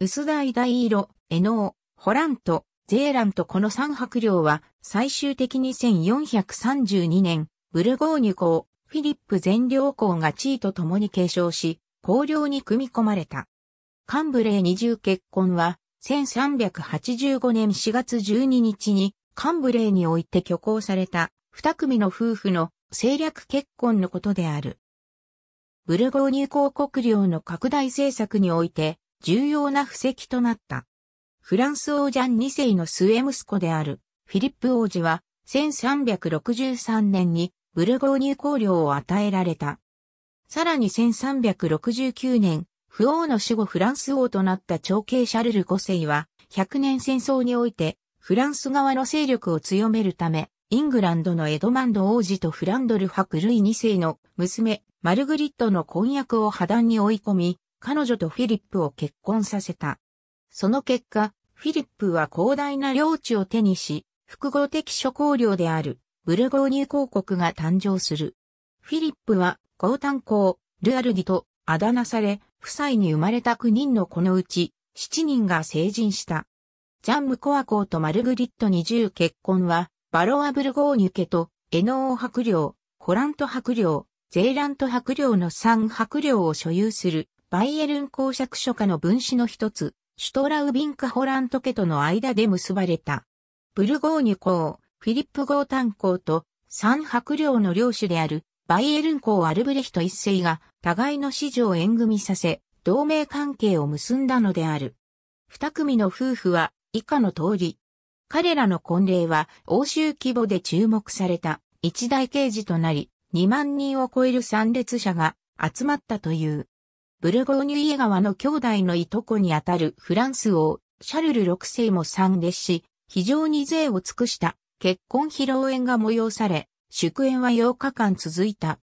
薄大大色、エノー、ホラント、ゼーランとこの三白領は最終的に1432年、ブルゴーニュ公、フィリップ全領公が地位と共に継承し、公領に組み込まれた。カンブレー二重結婚は、1385年4月12日に、カンブレーにおいて挙行された、二組の夫婦の政略結婚のことである。ブルゴーニュ公国領の拡大政策において、重要な布石となった。フランス王ジャン2世の末息子であるフィリップ王子は1363年にブルゴーニュ公領を与えられた。さらに1369年、不王の死後フランス王となった長兄シャルル5世は、100年戦争において、フランス側の勢力を強めるため、イングランドのエドマンド王子とフランドル・ハク・ルイ2世の娘、マルグリットの婚約を破談に追い込み、彼女とフィリップを結婚させた。その結果、フィリップは広大な領地を手にし、複合的諸公領であるブルゴーニュ公国が誕生する。フィリップは、ゴータン公、ルアルディとあだ名され、夫妻に生まれた9人の子のうち、7人が成人した。ジャンムコア公とマルグリットに0結婚は、バロアブルゴーニュ家と、エノーョ領、コラントョ領、ゼーラントョ領の3ョ領を所有するバイエルン公爵書家の分子の一つ、シュトラウビンカホラント家との間で結ばれた。ブルゴーニュ公、フィリップタン公と、三白領の領主である、バイエルン公アルブレヒト一世が、互いの子女を縁組させ、同盟関係を結んだのである。二組の夫婦は、以下の通り。彼らの婚礼は、欧州規模で注目された、一大刑事となり、2万人を超える参列者が集まったという。ブルゴーニュイエ川の兄弟のいとこにあたるフランス王、シャルル6世も参列し、非常に税を尽くした結婚披露宴が催され、祝宴は8日間続いた。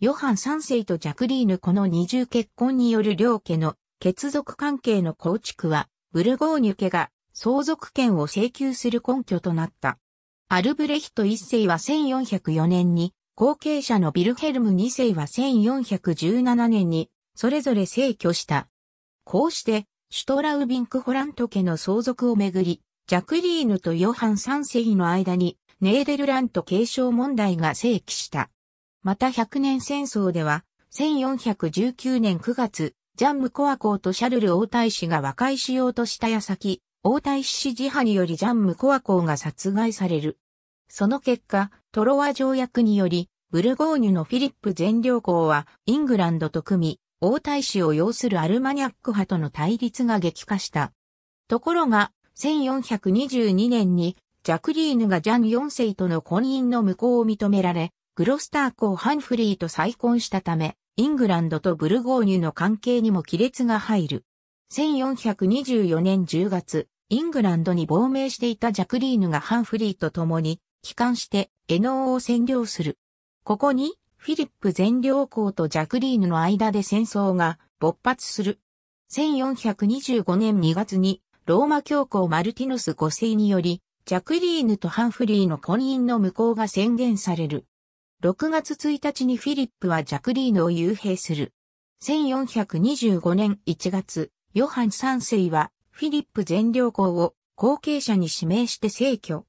ヨハン3世とジャクリーヌこの二重結婚による両家の血族関係の構築は、ブルゴーニュ家が相続権を請求する根拠となった。アルブレヒト1世は1404年に、後継者のビルヘルム2世は1417年にそれぞれ逝去した。こうして、シュトラウビンクホラント家の相続をめぐり、ジャクリーヌとヨハン三世の間に、ネーデルラント継承問題が正規した。また100年戦争では、1419年9月、ジャンムコア公とシャルル王太子が和解しようとした矢先、王太子自派によりジャンムコア公が殺害される。その結果、トロワ条約により、ブルゴーニュのフィリップ全領公はイングランドと組み、王太子を要するアルマニャック派との対立が激化した。ところが、1422年にジャクリーヌがジャン4世との婚姻の無効を認められ、グロスター公ハンフリーと再婚したため、イングランドとブルゴーニュの関係にも亀裂が入る。1424年10月、イングランドに亡命していたジャクリーヌがハンフリーと共に、帰還して、エノーを占領する。ここに、フィリップ全領公とジャクリーヌの間で戦争が勃発する。1425年2月にローマ教皇マルティノス5世により、ジャクリーヌとハンフリーの婚姻の無効が宣言される。6月1日にフィリップはジャクリーヌを幽閉する。1425年1月、ヨハン3世はフィリップ全領公を後継者に指名して逝去。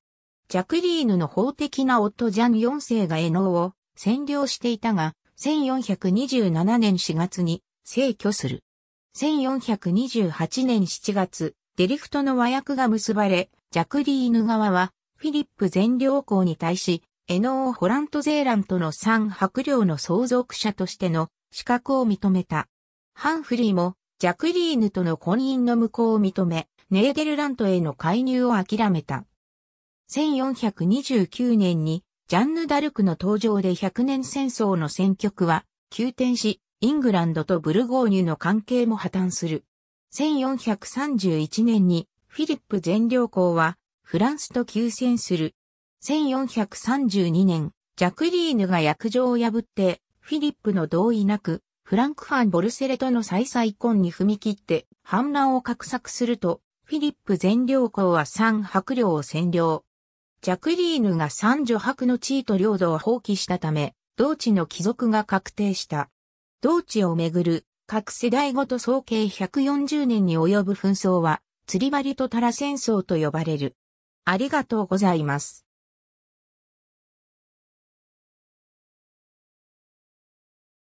ジャクリーヌの法的な夫ジャン4世がエノーを占領していたが、1427年4月に逝去する。1428年7月、デリフトの和訳が結ばれ、ジャクリーヌ側は、フィリップ全領公に対し、エノー・ホラント・ゼーラントの三白領の相続者としての資格を認めた。ハンフリーも、ジャクリーヌとの婚姻の無効を認め、ネーデルラントへの介入を諦めた。1429年にジャンヌ・ダルクの登場で100年戦争の戦局は急転し、イングランドとブルゴーニュの関係も破綻する。1431年にフィリップ全領公はフランスと休戦する。1432年、ジャクリーヌが約定を破って、フィリップの同意なく、フランク・ファン・ボルセレとの再再婚に踏み切って反乱を画策すると、フィリップ全領公は三白領を占領。ジャクリーヌが三女伯の地位と領土を放棄したため、同地の帰属が確定した。同地をめぐる各世代ごと総計140年に及ぶ紛争は、釣り針とタラ戦争と呼ばれる。ありがとうございます。